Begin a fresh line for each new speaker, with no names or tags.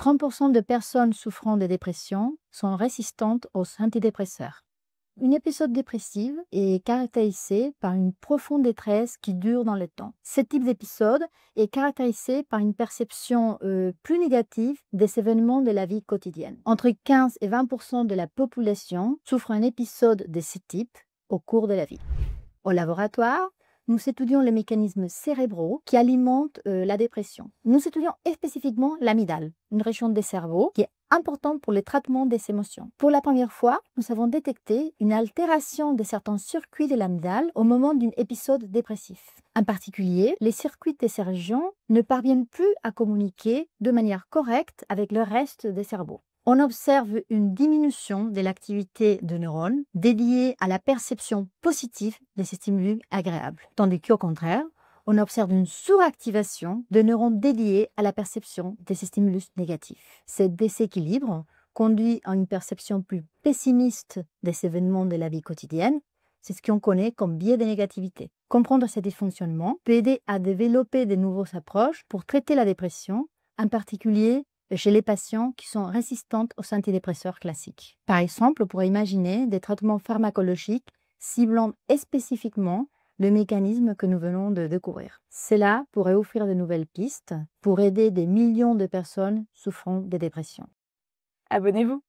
30% de personnes souffrant de dépression sont résistantes aux antidépresseurs. Une épisode dépressive est caractérisé par une profonde détresse qui dure dans le temps. Ce type d'épisode est caractérisé par une perception euh, plus négative des événements de la vie quotidienne. Entre 15 et 20 de la population souffre un épisode de ce type au cours de la vie. Au laboratoire, nous étudions les mécanismes cérébraux qui alimentent euh, la dépression. Nous étudions spécifiquement l'amygdale, une région des cerveaux qui est importante pour le traitement des émotions. Pour la première fois, nous avons détecté une altération de certains circuits de l'amygdale au moment d'un épisode dépressif. En particulier, les circuits de ces régions ne parviennent plus à communiquer de manière correcte avec le reste des cerveaux on observe une diminution de l'activité de neurones dédiés à la perception positive des stimuli agréables, tandis qu'au contraire, on observe une suractivation de neurones dédiés à la perception des stimulus négatifs. Ce déséquilibre conduit à une perception plus pessimiste des événements de la vie quotidienne, c'est ce qu'on connaît comme biais de négativité. Comprendre ces dysfonctionnements peut aider à développer de nouvelles approches pour traiter la dépression, en particulier chez les patients qui sont résistantes aux antidépresseurs classiques. Par exemple, on pourrait imaginer des traitements pharmacologiques ciblant spécifiquement le mécanisme que nous venons de découvrir. Cela pourrait offrir de nouvelles pistes pour aider des millions de personnes souffrant des dépressions. Abonnez-vous